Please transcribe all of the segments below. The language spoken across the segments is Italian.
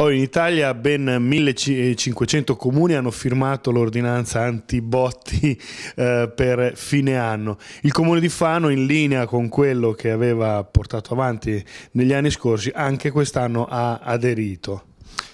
Allora, oh, in Italia ben 1500 comuni hanno firmato l'ordinanza antibotti eh, per fine anno. Il comune di Fano, in linea con quello che aveva portato avanti negli anni scorsi, anche quest'anno ha aderito.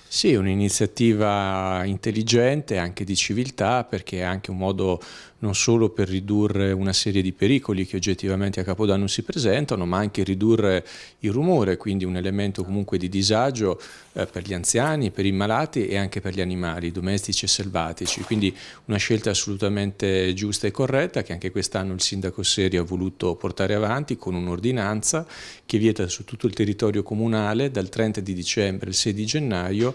Sì, un'iniziativa intelligente anche di civiltà perché è anche un modo non solo per ridurre una serie di pericoli che oggettivamente a Capodanno si presentano, ma anche ridurre il rumore, quindi un elemento comunque di disagio eh, per gli anziani, per i malati e anche per gli animali domestici e selvatici. Quindi una scelta assolutamente giusta e corretta che anche quest'anno il sindaco Seri ha voluto portare avanti con un'ordinanza che vieta su tutto il territorio comunale dal 30 di dicembre al 6 di gennaio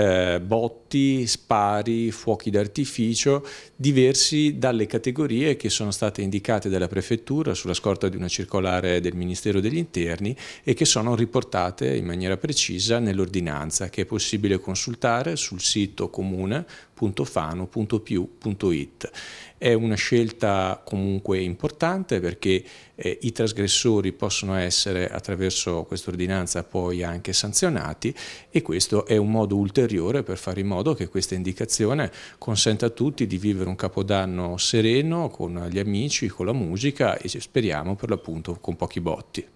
eh, botti, spari, fuochi d'artificio, diversi dalle categorie che sono state indicate dalla prefettura sulla scorta di una circolare del Ministero degli Interni e che sono riportate in maniera precisa nell'ordinanza che è possibile consultare sul sito comune.fano.piu.it. È una scelta comunque importante perché eh, i trasgressori possono essere attraverso questa ordinanza poi anche sanzionati e questo è un modo ulteriore ulteriore per fare in modo che questa indicazione consenta a tutti di vivere un capodanno sereno con gli amici, con la musica e speriamo per l'appunto con pochi botti.